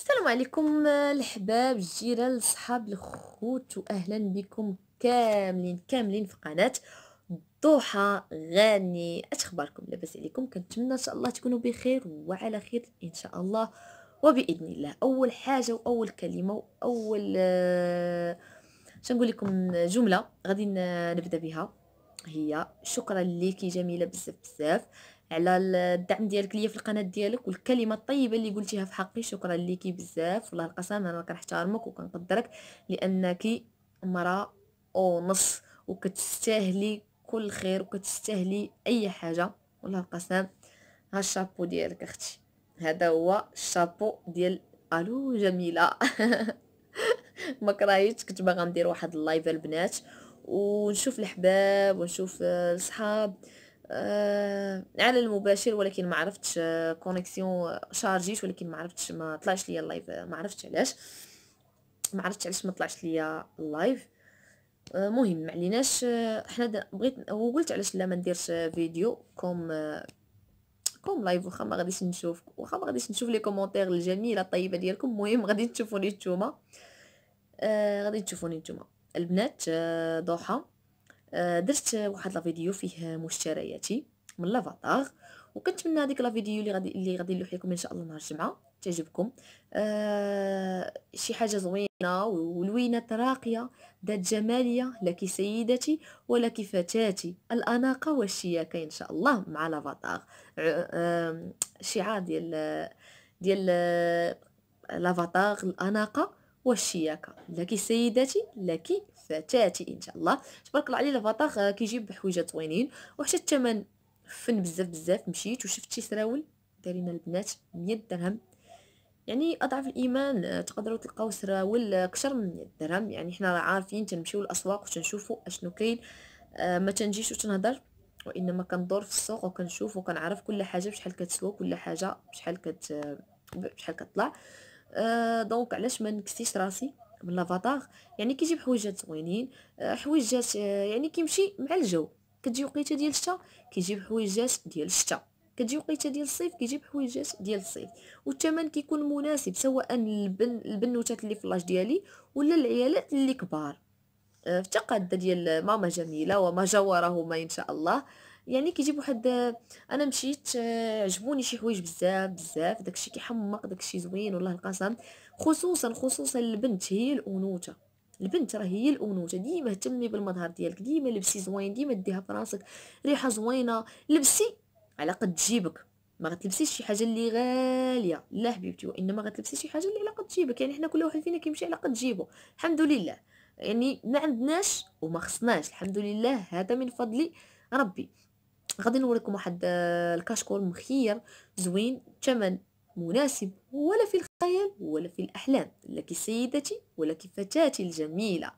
السلام عليكم الحباب الجيران الصحاب الخوت واهلا بكم كاملين كاملين في قناه ضحى غاني اخباركم لاباس عليكم كنتمنى ان شاء الله تكونوا بخير وعلى خير ان شاء الله وباذن الله اول حاجه واول كلمه واول آه، نقول لكم جمله غادي نبدا بها هي شكرا ليكي جميله بزاف بزاف على الدعم ديالك ليا في القناه ديالك والكلمه الطيبه اللي قلتيها في حقي شكرا ليكي بزاف والله القسم انا كنحترمك وكنقدرك لانك امراه ونص وكتستاهلي كل خير وكتستاهلي اي حاجه والله القسم ها الشابو ديالك اختي هذا هو الشابو ديال الو جميله ما كرايتش كنت باغا ندير واحد اللايف البنات ونشوف الحباب ونشوف الصحاب آه، على المباشر ولكن ما عرفتش كونيكسيون آه، شارجيش ولكن ما عرفتش ما طلعش ليا اللايف ما عرفتش علاش ما عرفتش علاش ما طلعش ليا اللايف آه، مهم ما عليناش حنا بغيت وقلت علاش لا ما نديرش فيديو كوم كوم لايف واخا ما غاديش نشوف واخا ما غاديش نشوف لي كومونتير الجميله الطيبه ديالكم المهم غادي تشوفوني نتوما غادي تشوفوني نتوما البنات ضحى آه، درت واحد لا فيديو فيه مشترياتي من لافاتار وكنتمنى هذيك لا فيديو اللي غادي اللي غادي نلوح لكم ان شاء الله نهار الجمعه تعجبكم آه شي حاجه زوينه ولوينه راقيه ذات جماليه لك سيدتي ولك فتاتي الاناقه والشياكه ان شاء الله مع لافاتار آه شعار ديال ديال آه، لافاتار الاناقه والشياكه لك سيدتي لك فتاتي ان شاء الله تبارك الله عليه الفطاخ آه، كيجيب حويجات زوينين وحتى الثمن فن بزاف بزاف مشيت وشفت شي سراول دارينا البنات 100 درهم يعني اضعف الايمان آه، تقدروا تلقاو سراول آه، اكثر من 100 درهم يعني حنا راه عارفين تنمشيو للاسواق وتنشوفوا اشنو كاين ما تنجيش وتنهضر وانما كندور في السوق وكنشوف وكنعرف كل حاجه بشحال كتسوى كل حاجه بشحال كت بشحال كتطلع أه دونك علاش ما نكسيش راسي من لافاتار يعني كيجيب آه، حويجات زوينين آه، حويجات يعني كيمشي مع الجو كتجي وقيته ديال الشتاء كيجيب حويجات ديال الشتاء كتجي وقيته ديال الصيف كيجيب حويجات ديال الصيف والثمن كيكون مناسب سواء البن البنوتات اللي في لاج ديالي ولا العيالات اللي كبار آه، في تقاده ديال ماما جميله وما جوره ان شاء الله يعني كيجيب واحد انا مشيت آه، عجبوني شي حوايج بزاف بزاف داكشي كيحمق داكشي زوين والله القسم خصوصا خصوصا البنت هي الانوثه البنت راه هي الانوثه ديما اهتمي بالمظهر ديالك ديما لبسي زوين ديما ديها فراسك ريحه زوينه لبسي على قد جيبك ما غتلبسيش شي حاجه اللي غاليه لا حبيبتي وانما غتلبسي شي حاجه اللي على قد جيبك يعني حنا كل واحد فينا كيمشي على قد جيبه الحمد لله يعني ما عندناش وما خصناش الحمد لله هذا من فضل ربي غادي نوريكم واحد آه، الكاشكول مخير زوين ثمن مناسب ولا في الخيال ولا في الأحلام لك سيدتي ولك فتاتي الجميلة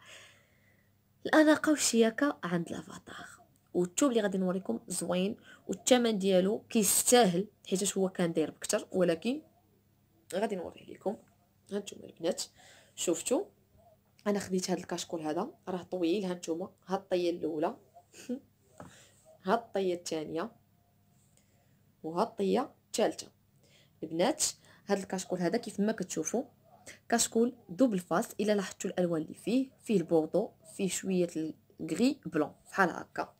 الأناقة والشياكة عند لافاتار والثوب اللي غادي نوريكم زوين والثمن ديالو كيستاهل حيت هو كان داير بكثر ولكن غادي نوريه لكم هانتوما البنات شفتوا انا خديت هذا الكاشكول هذا راه طويل هانتوما ها الطيه الاولى هاد الطيه الثانيه وهاد الطيه الثالثه البنات هاد الكشكول هذا كيف ما كتشوفوا كشكول دوبل فاس الا لاحظتوا الالوان اللي فيه فيه البوردو فيه شويه الكري بلون بحال هكا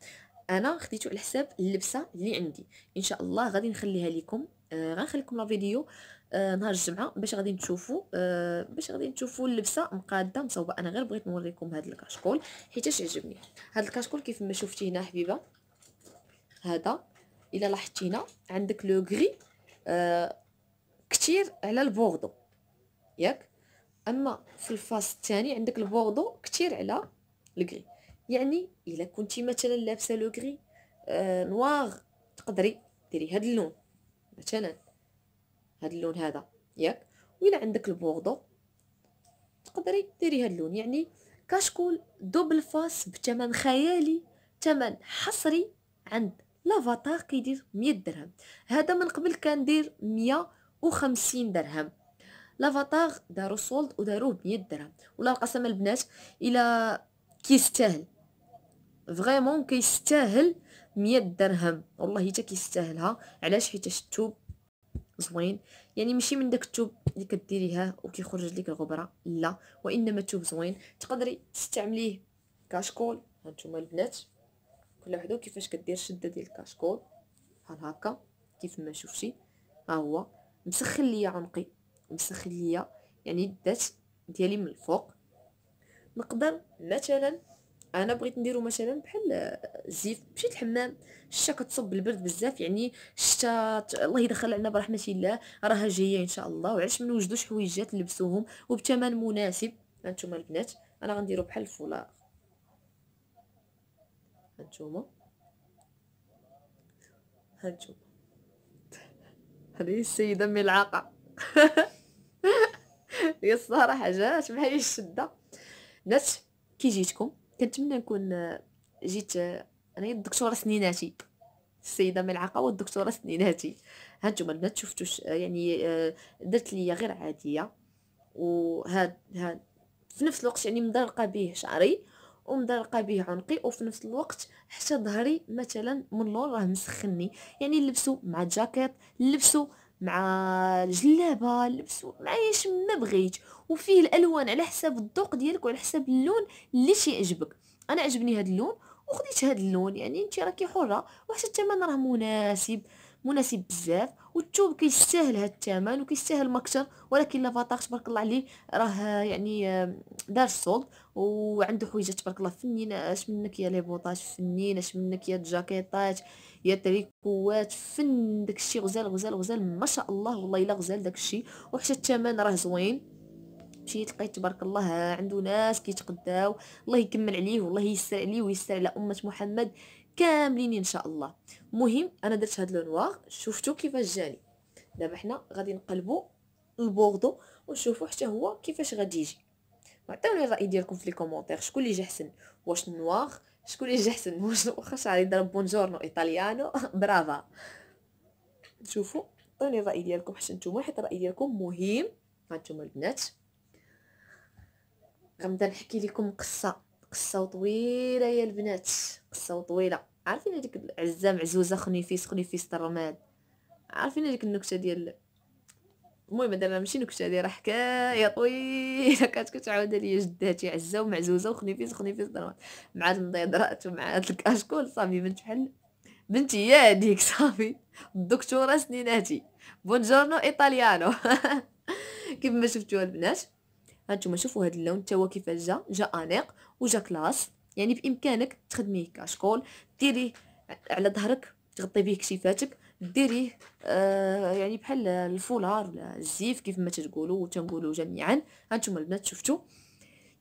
انا خديتو على حساب اللبسه اللي عندي ان شاء الله غادي نخليها لكم آه غنخليكم لا فيديو آه نهار الجمعه باش غادي تشوفوا آه باش غادي تشوفوا اللبسه مقاده مصوبه انا غير بغيت نوريكم هذا الكشكول حيتاش عجبني هذا الكشكول كيف ما شفتي هنا حبيبه هذا الا لاحظتينا عندك لو غري آه، كثير على البوردو ياك اما في الفاس الثاني عندك البوردو كثير على الغري يعني الا كنتي مثلا لابسه لو غري آه، نوار نواغ تقدري ديري هذا اللون مثلا هذا اللون هذا ياك وإلا عندك البوردو تقدري ديري هذا اللون يعني كشكول دوبل فاس بثمن خيالي ثمن حصري عند لافاتار كيدير 100 درهم هذا من قبل كان دير 150 درهم لافاتار داروا سولد وداروه ب 100 درهم ولا قسم البنات الى كيستاهل فريمون كيستاهل 100 درهم والله حتى كيستاهلها علاش حيت الثوب زوين يعني ماشي من داك الثوب اللي كديريها وكيخرج لك الغبره لا وانما ثوب زوين تقدري تستعمليه كاشكول هانتوما البنات كل وحده كيفاش كدير شده ديال الكاشكول بحال هكا كيف ما شفتي ها هو مسخن ليا عنقي مسخن ليا يعني الدات ديالي من الفوق نقدر مثلا انا بغيت نديرو مثلا بحال الزيف مشيت الحمام الشتا كتصب البرد بزاف يعني الشتا الله يدخل علينا برحمه الله راها جايه ان شاء الله وعلاش ما نوجدوش حويجات نلبسوهم وبثمن مناسب هانتوما البنات انا غنديرو بحال الفولاغ هنشوفه هالجومة هذه السيدة ملعقة هي الصراحة جات بحال الشدة ناس كي جيتكم كنتمنى نكون جيت انا الدكتورة سنيناتي السيدة ملعقة والدكتورة سنيناتي هانتوما البنات شفتوش يعني درت ليا غير عادية وهاد هاد في نفس الوقت يعني مضرقة به شعري ومضرقه به عنقي وفي نفس الوقت حتى ظهري مثلا من اللور راه مسخني يعني لبسو مع جاكيت لبسو مع الجلابه لبسو مع ايش ما بغيت وفيه الالوان على حساب الذوق ديالك وعلى حساب اللون اللي تيعجبك انا عجبني هذا اللون وخديت هذا اللون يعني انت راكي حره وحتى الثمن راه مناسب مناسب بزاف والثوب كيستاهل هذا الثمن وكيستاهل ما اكثر ولكن لافاطاج تبارك الله عليه راه يعني آه، دار الصولد وعنده حويجه تبارك الله فنينه اش منك يا لي بوطات فنين اش منك يا جاكيطات يا تريكوات فن داكشي غزال غزال غزال ما شاء الله والله الا غزال داكشي وحتى الثمن راه زوين مشيت لقيت تبارك الله عنده ناس كيتقداو الله يكمل عليه والله يسر عليه ويسر على امه محمد كاملين ان شاء الله مهم انا درت هاد لو نوار شفتو كيفاش جاني دابا حنا غادي نقلبو البوردو ونشوفو حتى هو كيفاش غادي يجي لي الراي ديالكم في لي كومونتير شكون اللي جا حسن واش نوار شكون اللي جا حسن واش واخا شعري ضرب بونجورنو ايطاليانو برافا شوفوا عطوني الراي ديالكم حتى نتوما حيت الراي ديالكم مهم نتوما البنات غنبدا نحكي لكم قصه قصه طويله يا البنات قصه طويله عارفين هذيك العزه معزوزه خنيفيس خنيفيس الرماد عارفين هذيك النكته ديال المهم هذا ماشي نكته هذه راه حكايه طويله كانت كتعاود ليا جداتي عزه ومعزوزه وخنيفيس خنيفيس ضربات مع المضيضرات ومع هاد الكاشكول صافي بنت بحال بنتي يا هذيك صافي الدكتوره سنيناتي بونجورنو ايطاليانو كيف ما شفتوا البنات هانتوما شوفوا هاد اللون تا هو كيفاش جا جا انيق وجا كلاس يعني بامكانك تخدميه كاشكول ديريه على ظهرك تغطي به كشيفاتك ديريه آه يعني بحال الفولار ولا الزيف كيف ما تقولوا وتنقولوا جميعا هانتوما البنات شفتوا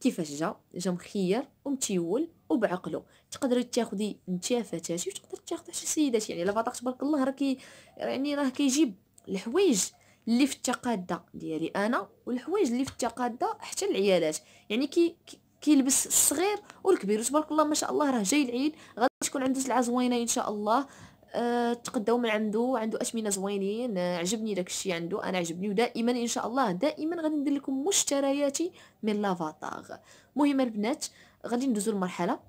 كيفاش جا جا مخير ومتيول وبعقله تقدري تاخدي انت فتاتي وتقدري تاخذي شي سيده يعني لا فاطمه تبارك الله راه كي يعني راه كيجيب الحوايج اللي في التقاده ديالي انا والحوايج اللي في التقاده حتى العيالات يعني كي كيلبس الصغير والكبير تبارك الله ما شاء الله راه جاي العيد غادي تكون عندك العزوينه ان شاء الله أه تقداو من عندو عنده اثمنه زوينين أه، عجبني داكشي عنده انا عجبني ودائما ان شاء الله دائما غادي ندير لكم مشترياتي من لافاتار مهم البنات غادي ندوزو لمرحله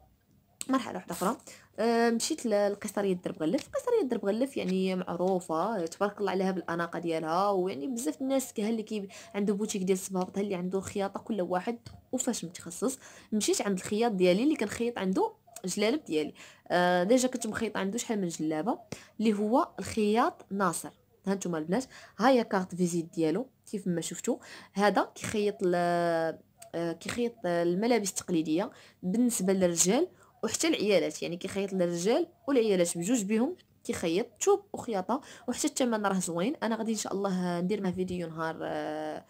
مرحله واحده اخرى أه مشيت للقيصريه درب غلف قيصريه درب غلف يعني معروفه تبارك الله عليها بالاناقه ديالها ويعني بزاف الناس كها اللي كي عنده بوتيك ديال الصبابط اللي عنده خياطه كل واحد وفاش متخصص مشيت عند الخياط ديالي اللي كنخيط عنده الجلالب ديالي آه ديجا كنت مخيطه عنده شحال من جلابه اللي هو الخياط ناصر هانتوما البنات ها هي كارت فيزيت ديالو كيف ما شفتوا هذا كيخيط آه، كيخيط الملابس التقليديه بالنسبه للرجال وحتى العيالات يعني كيخيط للرجال والعيالات بجوج بهم كيخيط ثوب وخياطه وحتى الثمن راه زوين انا غادي ان شاء الله ندير معاه فيديو نهار آه،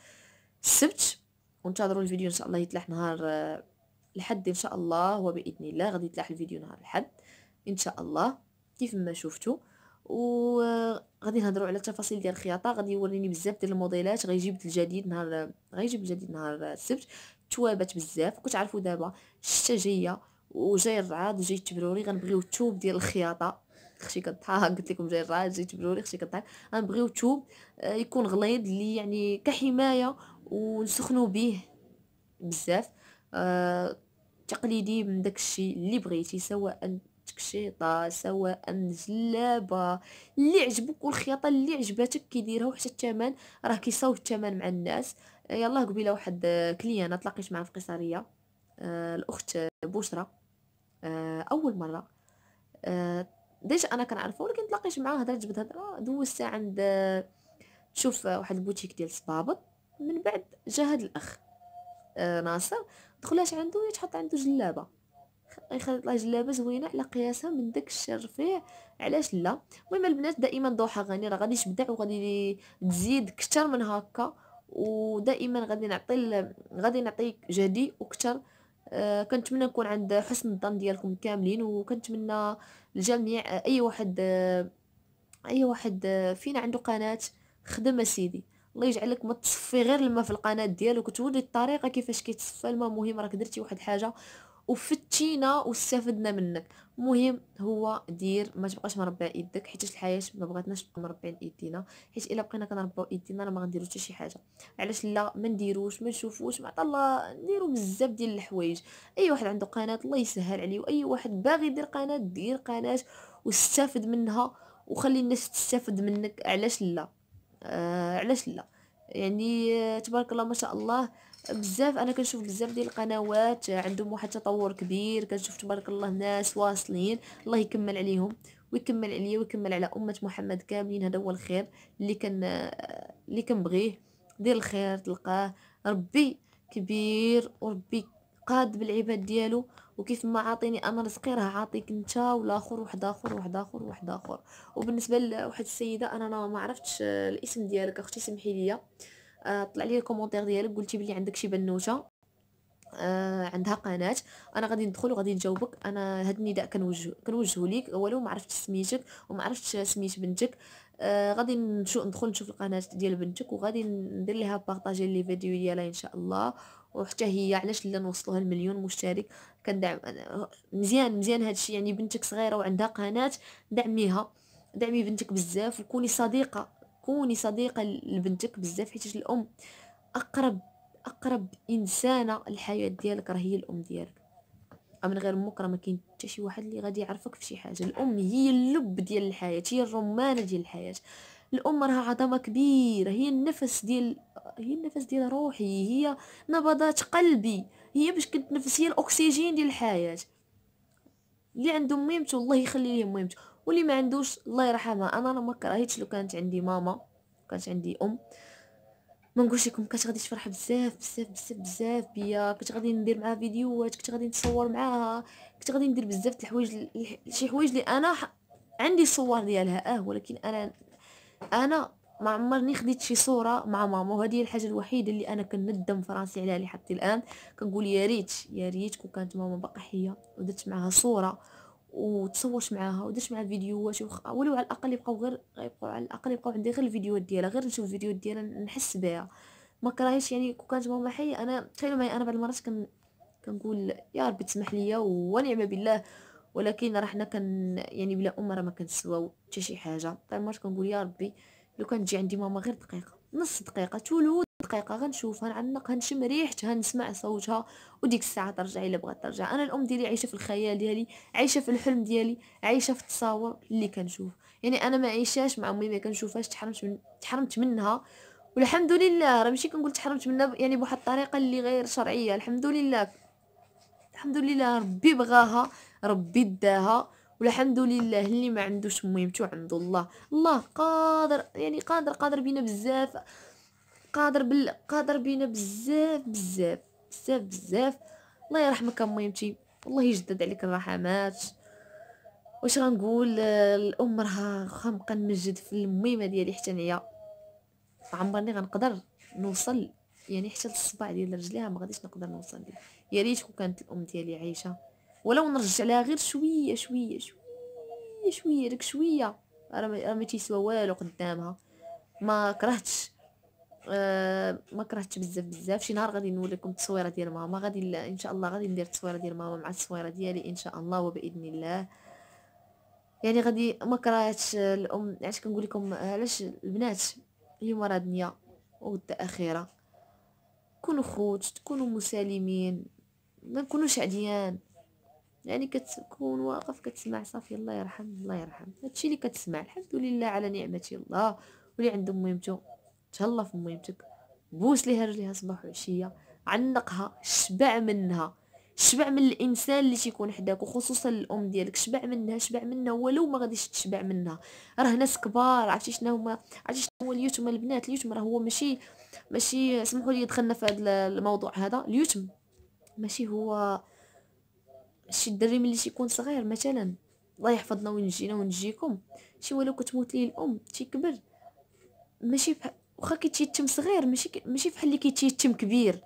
السبت وانتظروا الفيديو ان شاء الله يطلع نهار آه، الحد ان شاء الله وباذن الله غادي يطلع الفيديو نهار الحد ان شاء الله كيف ما شفتوا وغادي نهضروا على التفاصيل ديال الخياطه غادي يوريني بزاف ديال الموديلات غيجيب الجديد نهار غيجيب الجديد نهار السبت توابات بزاف وكتعرفوا دابا الشتا جايه وجاي الرعد وجاي التبروري غنبغيو التوب ديال الخياطه خشي كنضحك قلت لكم جاي الرعد جاي التبروري خشي كنضحك غنبغيو التوب آه، يكون غليظ اللي يعني كحمايه ونسخنوا به بزاف آه، تقليدي من داك الشيء اللي بغيتي سواء تكشيطه سواء جلابه اللي عجبك والخياطه اللي عجباتك كيديرها وحتى الثمن راه كيصاوب الثمن مع الناس آه، يلا قبيله واحد آه، كليانه تلاقيت معها في قيصريه الاخت بشرى اول مره ديجا انا كنعرفو ولكن تلاقيت معاها هضرت جبد هضره دوزت عند تشوف واحد البوتيك ديال صبابط من بعد جا هاد الاخ ناصر دخلاش عنده تحط عنده جلابه يخلط لها جلابه زوينه على قياسها من داك الشيء الرفيع علاش لا المهم البنات دائما ضوحة غني راه غادي تبدع وغادي تزيد كثر من هكا ودائما غادي نعطي غادي نعطي جهدي وكثر آه كنتمنى نكون عند حسن الظن ديالكم كاملين وكنتمنى الجميع آه، اي واحد آه اي واحد آه فينا عنده قناه خدم سيدي الله يجعلك ما تصفي غير الماء في القناه ديالك وتولي الطريقه كيفاش كيتصفى الماء مهم راك درتي واحد الحاجه وفتينا واستفدنا منك المهم هو دير ما تبقاش مربع يدك حيت الحياه ما بغاتناش نبقاو مربعين ايدينا حيت الا بقينا كنربعو ايدينا راه ما غنديرو حتى شي حاجه علاش لا ما نديروش ما نشوفوش مع الله نديرو بزاف ديال الحوايج اي واحد عنده قناه الله يسهل عليه واي واحد باغي يدير قناه دير قناه واستفد منها وخلي الناس تستافد منك علاش لا آه علاش لا يعني آه، تبارك الله ما شاء الله بزاف انا كنشوف بزاف ديال القنوات آه، عندهم واحد التطور كبير كنشوف تبارك الله ناس واصلين الله يكمل عليهم ويكمل عليا ويكمل على امه محمد كاملين هذا هو الخير اللي كان آه، اللي كنبغيه دير الخير تلقاه ربي كبير وربي قاد بالعباد ديالو وكيف ما عاطيني انا رزقي راه عاطيك انت والاخر واحد اخر واحد اخر واحد اخر وبالنسبه لواحد السيده انا ما عرفتش الاسم ديالك اختي سمحي لي آه، طلع لي الكومونتير ديالك قلتي بلي عندك شي بنوته آه عندها قناه انا غادي ندخل وغادي نجاوبك انا هاد النداء كنوجه كنوجهه ليك ولو ما عرفتش سميتك وما عرفتش سميت بنتك آه غادي نشوف ندخل نشوف القناه ديال بنتك وغادي ندير ليها بارطاجي لي فيديو ديالها ان شاء الله وحتى هي علاش لا نوصلوها المليون مشترك كندعم مزيان مزيان هادشي يعني بنتك صغيره وعندها قناه دعميها دعمي بنتك بزاف وكوني صديقه كوني صديقه لبنتك بزاف حيت الام اقرب اقرب انسانه للحياه ديالك راه هي الام ديالك من غير امك راه ما كاين حتى شي واحد اللي غادي يعرفك في شي حاجه الام هي اللب ديال الحياه هي الرمانه ديال الحياه الام راها عظمه كبيره هي النفس ديال هي النفس ديال روحي هي نبضات قلبي هي باش كتنفس هي الاكسجين ديال الحياه اللي عنده ميمته الله يخلي ليه ميمته واللي ما عندوش الله يرحمها انا انا ما كرهيتش لو كانت عندي ماما كانت عندي ام ما نقولش لكم كانت غادي تفرح بزاف بزاف بزاف بزاف بيا كنت غادي ندير معاها فيديوهات كنت غادي نتصور معاها كنت غادي ندير بزاف د الحوايج شي حوايج اللي انا عندي صور ديالها اه ولكن انا انا ما عمرني خديت شي صوره مع ماما وهذه هي الحاجه الوحيده اللي انا كندم فراسي عليها لحد الان كنقول يا ريت يا ريت كون كانت ماما باقا حيه ودرت معها صوره وتصورت معاها ودرت معها فيديوهات ولو على الاقل يبقاو غير يبقاو على الاقل يبقاو عندي غير الفيديوهات ديالها غير نشوف الفيديوهات ديالها نحس بها ما كرهيش يعني كون كانت ماما حيه انا تخيلوا معايا انا بعض المرات كن كنقول يا ربي تسمح ليا ونعم بالله ولكن راه حنا كن يعني بلا ام راه ما كنسواو حتى شي حاجه طيب مرات كنقول يا ربي لو كان تجي عندي ماما غير دقيقه نص دقيقه تولو دقيقه غنشوفها غنعنق غنشم ريحتها نسمع صوتها وديك الساعه ترجع الا بغات ترجع انا الام ديالي عايشه في الخيال ديالي عايشه في الحلم ديالي عايشه في التصاور اللي كنشوف يعني انا ما عيشاش مع امي ما كنشوفهاش تحرمت من تحرمت منها والحمد لله راه ماشي كنقول تحرمت منها يعني بواحد الطريقه اللي غير شرعيه الحمد لله الحمد لله ربي بغاها ربي داها والحمد لله اللي ما عندوش مهمته عنده الله الله قادر يعني قادر قادر بينا بزاف قادر بال قادر بينا بزاف بزاف بزاف بزاف الله يرحمك مهمتي الله يجدد عليك الرحمات واش غنقول الام راه واخا نبقى نمجد في الميمه ديالي حتى نعيا عمرني غنقدر نوصل يعني حتى الصباع ديال رجليها ما غاديش نقدر نوصل ليه يا ريت كون كانت الام ديالي عايشه ولو نرجع لها غير شويه شويه شويه شويه ديك شويه راه ما تيسوى والو قدامها ما كرهتش أه ما كرهتش بزاف بزاف شي نهار غادي نوريكم التصويره ديال ماما غادي ان شاء الله غادي ندير التصويره ديال ماما مع التصويره ديالي ان شاء الله وباذن الله يعني غادي ما كرهتش الام علاش كنقول لكم علاش البنات اليوم راه دنيا وغدا اخيره كونوا خوت تكونوا مسالمين ما نكونوش عديان يعني كتكون واقف كتسمع صافي الله يرحم الله يرحم هادشي اللي كتسمع الحمد لله على نعمه الله واللي عنده ميمتو تهلا في ميمتك بوس ليها رجليها صباح وعشيه عنقها شبع منها شبع من الانسان اللي تيكون حداك وخصوصا الام ديالك شبع منها شبع منها ولو ما غاديش تشبع منها راه ناس كبار عرفتي شنو هما عرفتي شنو هو اليتم البنات اليتم راه هو ماشي ماشي سمحوا لي دخلنا في هذا الموضوع هذا اليتم ماشي هو شي الدري ملي تيكون صغير مثلا الله يحفظنا وينجينا ونجيكم شي ولو كتموت ليه الام تيكبر ماشي بحال واخا كيتيتم صغير ماشي ماشي بحال اللي كيتيتم كبير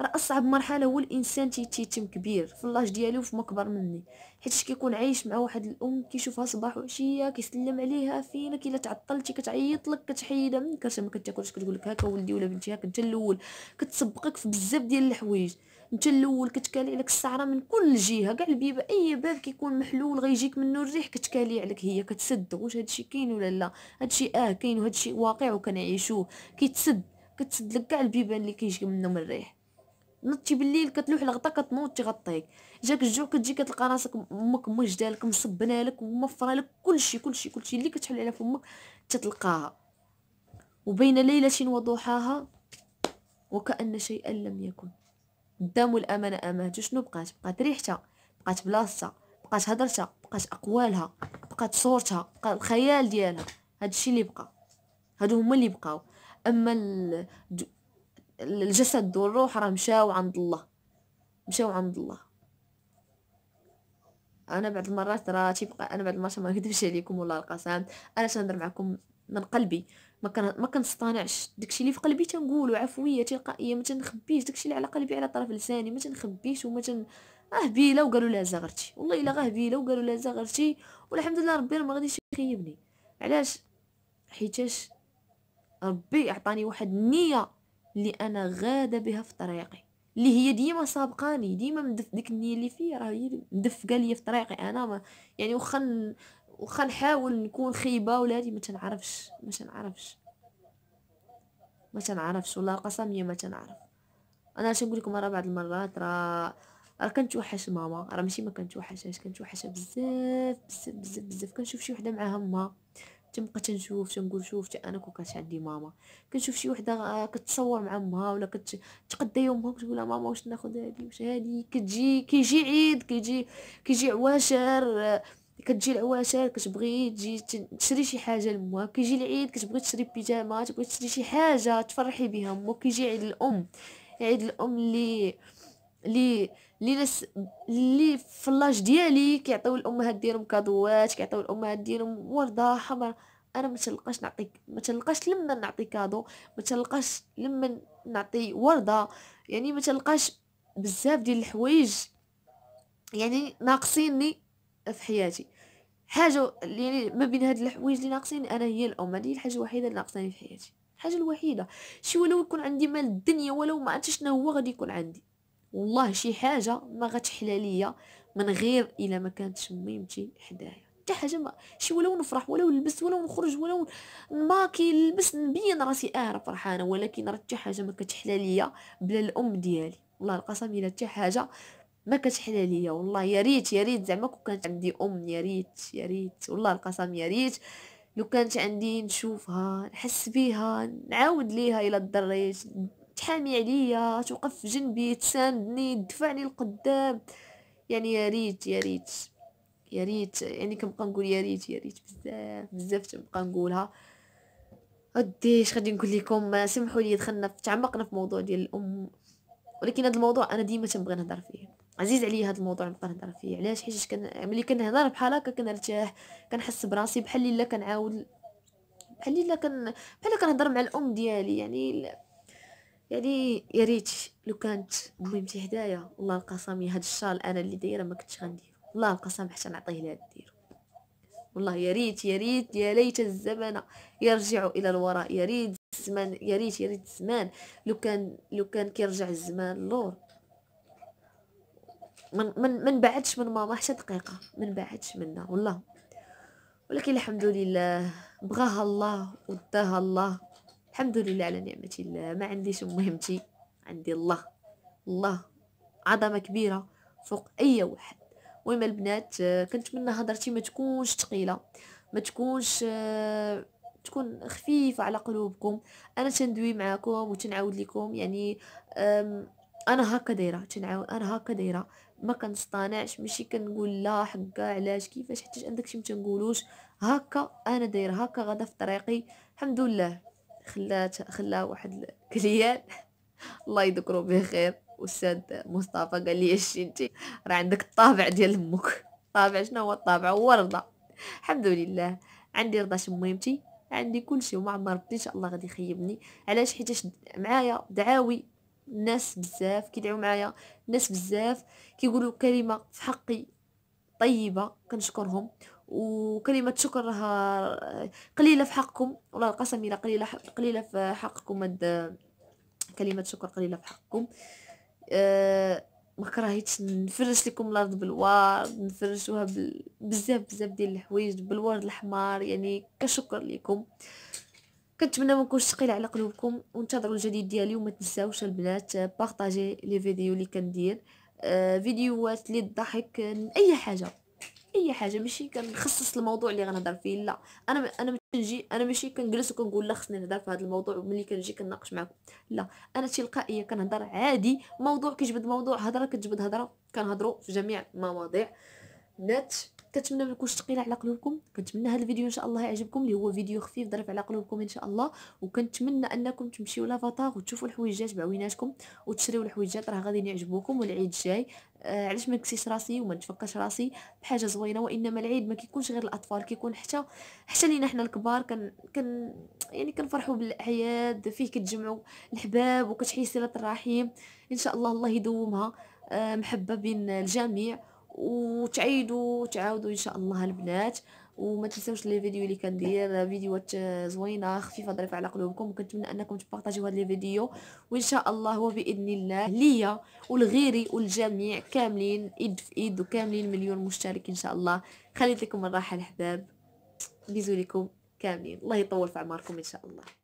راه اصعب مرحله هو الانسان تيتيتم كبير في اللاج ديالو في مكبر مني حيت كيكون عايش مع واحد الام كيشوفها صباح وعشيه كيسلم عليها فينك الا تعطلتي كتعيط لك كتحيدها من كرشه ما كتاكلش كتقول لك هاكا ولدي ولا بنتي هاكا انت الاول كتسبقك في بزاف ديال الحوايج انت الاول كتكالي عليك السعره من كل جهه كاع البيب اي باب كيكون محلول غيجيك منه الريح كتكالي عليك هي كتسد واش هادشي كاين ولا لا هادشي اه كاين وهادشي واقع وكنعيشوه كيتسد كتسد لك كاع البيبان اللي كيجي منهم الريح نطي بالليل كتلوح الغطا كتنوض تغطيك جاك الجوع كتجي كتلقى راسك امك مجده لك مصبنه لك وموفره لك كلشي كلشي كلشي اللي كتحل على فمك تتلقاها وبين ليله وضحاها وكأن شيئا لم يكن قدامو الامانه امانته شنو بقات بقات ريحتها بقات بلاصتها بقات هضرتها بقات اقوالها بقات صورتها بقى الخيال ديالها هادشي اللي بقى هادو هما اللي بقاو اما الجسد والروح راه مشاو عند الله مشاو عند الله انا بعد المرات راه تيبقى انا بعد المرات ما نكذبش عليكم والله القسم انا تنهضر معكم من قلبي ما ما كنصطانعش داكشي اللي في قلبي تنقولو عفويه تلقائيه ما تنخبيش داكشي اللي على قلبي على طرف لساني ما تنخبيش وما تن اه هبيله وقالوا لها زغرتي والله الا غا أه هبيله وقالوا لها زغرتي والحمد لله ربي ما غاديش يخيبني علاش حيتاش ربي عطاني واحد النيه اللي انا غاده بها في طريقي اللي هي ديما سابقاني ديما مدف ديك النيه اللي فيا راه هي مدفقه ليا في طريقي انا ما يعني واخا وخا نحاول نكون خيبه ولادي ما تنعرفش ما تنعرفش ما تنعرفش والله قسمية ما تنعرف انا اش نقول لكم راه بعض المرات راه راه كنتوحش ماما راه ماشي ما كنتوحشهاش كنتوحشها بزاف بزاف بزاف بزاف كنشوف شي وحده معاها ما تنبقى تنشوف تنقول شوف تا انا كون كانت عندي ماما كنشوف شي وحده كتصور مع امها ولا كتقدا يومها كتقول لها ماما واش ناخذ هذه واش هذه كتجي كيجي عيد كيجي كيجي عواشر كتجي العواشر كتبغي تجي تشري شي حاجه لامها كيجي العيد كتبغي تشري بيجامه تبغي تشري شي حاجه تفرحي بها ما كيجي عيد الام عيد الام اللي لي لي ناس لي في ديالي كيعطيو الامهات ديالهم كادوات كيعطيو الامهات ديالهم ورده حمراء انا ما تلقاش نعطيك ما تلقاش لما نعطي كادو ما تلقاش لما نعطي ورده يعني ما تلقاش بزاف ديال الحوايج يعني ناقصيني في حياتي حاجه يعني ما بين هاد الحوايج اللي ناقصين انا هي الام هذه الحاجه الوحيده اللي ناقصاني في حياتي الحاجه الوحيده شي ولو يكون عندي مال الدنيا ولو ما عرفتش شنو هو غادي يكون عندي والله شي حاجه ما غتحلى ليا من غير الا ما كانتش ميمتي حدايا حتى حاجه ما شي ولو نفرح ولو نلبس ولو نخرج ولو ماكي نلبس نبين راسي اه راه فرحانه ولكن راه حتى حاجه ما كتحلى ليا بلا الام ديالي والله القسم الا حتى حاجه ما كتحلى ليا والله يا ريت يا ريت زعما كون كانت عندي ام يا ريت يا ريت والله القسم يا ريت لو كانت عندي نشوفها نحس بيها نعاود ليها الا ضريت تحامي عليا توقف جنبي تساندني تدفعني لقدام يعني يا ريت يا ريت يا ريت يعني كنبقى نقول يا ريت يا ريت بزاف بزاف تنبقى نقولها ودي اش غادي نقول لكم سمحوا لي دخلنا تعمقنا في موضوع ديال الام ولكن هذا الموضوع انا ديما تنبغي نهضر فيه عزيز عليا هذا الموضوع نبقى نهضر فيه علاش حيت كان ملي كنهضر بحال هكا كنرتاح كنحس براسي بحال الا كنعاود بحال الا كن بحال كنهضر مع الام ديالي يعني يعني يا ريت لو كانت مهمتي هدايا والله القسم هاد الشال انا اللي دايره ما كنتش غندير والله القسم حتى نعطيه لها دير والله يا ريت يا ريت يا ليت الزمن يرجع الى الوراء يا ريت الزمان يا ريت يا ريت الزمان لو كان لو كان كيرجع الزمان لور من من من بعدش من ماما حتى دقيقه من بعدش منها والله ولكن الحمد لله بغاها الله وداها الله الحمد لله على نعمه الله ما عنديش مهمتي عندي الله الله عظمه كبيره فوق اي واحد المهم البنات آه، كنتمنى هضرتي ما تكونش ثقيله ما تكونش آه، تكون خفيفه على قلوبكم انا تندوي معاكم وتنعاود لكم يعني انا هكا دايره تنعاود انا هكا دايره ما كنصطنعش ماشي كنقول لا حقا علاش كيفاش حتى عندك شي ما تنقولوش هكا انا داير هكا غدا في طريقي الحمد لله خلات خلا واحد كليان الله يذكرو بخير استاذ مصطفى قال لي شتي انت راه عندك الطابع ديال امك طابع شنو هو الطابع هو رضا الحمد لله عندي رضا شميمتي عندي كل شيء وما عمر ان شاء الله غادي يخيبني علاش حيتاش معايا دعاوي ناس بزاف كيدعوا معايا ناس بزاف كيقولوا كلمه في حقي طيبه كنشكرهم وكلمه شكر راها قليله في حقكم والله القسم الا قليله قليله في حقكم هاد كلمه شكر قليله في حقكم أه ما نفرش لكم الارض بالورد نفرشوها بزاف بزاف ديال الحوايج بالورد الاحمر يعني كشكر لكم كنتمنى ما نكونش ثقيله على قلوبكم وانتظروا الجديد ديالي وما تنساوش البنات آه، بارطاجي لي فيديو اللي كندير آه، فيديوهات اللي تضحك اي حاجه اي حاجه ماشي كنخصص الموضوع اللي غنهضر فيه لا انا انا ماشي نجي انا ماشي كنجلس وكنقول لا خصني نهضر في هذا الموضوع ملي كنجي كنناقش معكم لا انا تلقائيه كنهضر عادي موضوع كيجبد موضوع هضره كتجبد هضره كنهضروا في جميع المواضيع نت كنتمنى ما نكونش ثقيله على قلوبكم كنتمنى هذا الفيديو ان شاء الله يعجبكم اللي هو فيديو خفيف ضرب على قلوبكم ان شاء الله وكنتمنى انكم تمشيو لافاتار وتشوفوا الحويجات بعويناتكم وتشريو الحويجات راه غادي يعجبوكم والعيد جاي آه علاش ما نكسيش راسي وما نتفكش راسي بحاجه زوينه وانما العيد ما كيكونش غير الاطفال كيكون حتى حتى لينا حنا الكبار كن كن يعني كنفرحوا بالاعياد فيه كتجمعوا الحباب وكتحيي صله الرحيم ان شاء الله الله يدومها آه محبه بين الجميع وتعيدوا تعاودوا ان شاء الله البنات وما تنساوش لي فيديو اللي كندير فيديوهات زوينه خفيفه ظريفه على قلوبكم وكنتمنى انكم تبارطاجيو هاد لي فيديو وان شاء الله وباذن الله ليا ولغيري والجميع كاملين يد في يد وكاملين مليون مشترك ان شاء الله خليت لكم الراحه الحباب بيزو لكم كاملين الله يطول في عمركم ان شاء الله